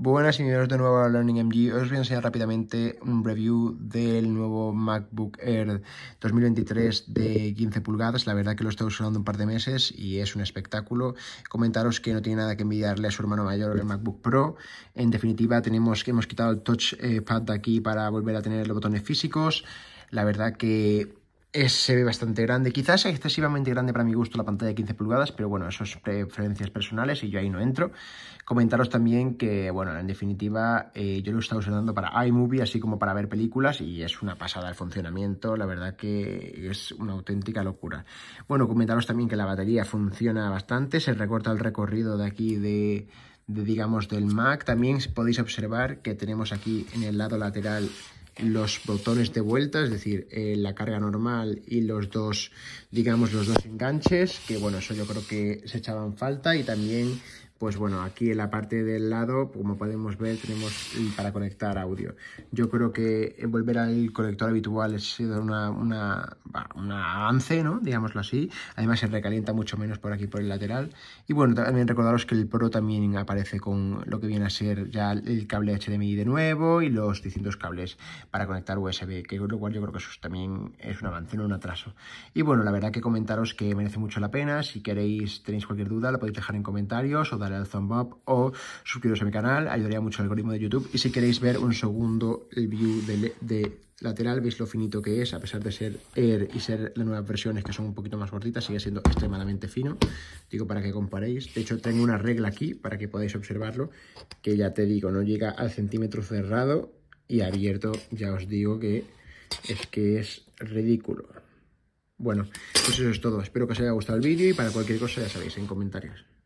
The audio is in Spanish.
Buenas y bienvenidos de nuevo a LearningMG. Os voy a enseñar rápidamente un review del nuevo MacBook Air 2023 de 15 pulgadas. La verdad que lo estoy usando un par de meses y es un espectáculo. Comentaros que no tiene nada que envidiarle a su hermano mayor el MacBook Pro. En definitiva, tenemos que hemos quitado el touchpad de aquí para volver a tener los botones físicos. La verdad que se ve bastante grande, quizás excesivamente grande para mi gusto la pantalla de 15 pulgadas, pero bueno, eso es preferencias personales y yo ahí no entro. Comentaros también que, bueno, en definitiva, eh, yo lo he estado usando para iMovie, así como para ver películas, y es una pasada el funcionamiento, la verdad que es una auténtica locura. Bueno, comentaros también que la batería funciona bastante, se recorta el recorrido de aquí de, de digamos, del Mac. También podéis observar que tenemos aquí en el lado lateral los botones de vuelta, es decir, eh, la carga normal y los dos, digamos, los dos enganches, que bueno, eso yo creo que se echaban falta y también pues bueno, aquí en la parte del lado, como podemos ver, tenemos para conectar audio. Yo creo que volver al conector habitual es sido una, una, avance, ¿no? Digámoslo así. Además se recalienta mucho menos por aquí, por el lateral. Y bueno, también recordaros que el Pro también aparece con lo que viene a ser ya el cable HDMI de nuevo y los distintos cables para conectar USB, que lo cual yo creo que eso también es un avance, no un atraso. Y bueno, la verdad que comentaros que merece mucho la pena. Si queréis, tenéis cualquier duda, la podéis dejar en comentarios o dar el al thumb up o suscribiros a mi canal, ayudaría mucho al algoritmo de YouTube. Y si queréis ver un segundo view de, de lateral, veis lo finito que es, a pesar de ser Air y ser las nuevas versiones que son un poquito más gorditas, sigue siendo extremadamente fino. Digo, para que comparéis. De hecho, tengo una regla aquí para que podáis observarlo, que ya te digo, no llega al centímetro cerrado y abierto, ya os digo que es que es ridículo. Bueno, pues eso es todo. Espero que os haya gustado el vídeo y para cualquier cosa ya sabéis en comentarios.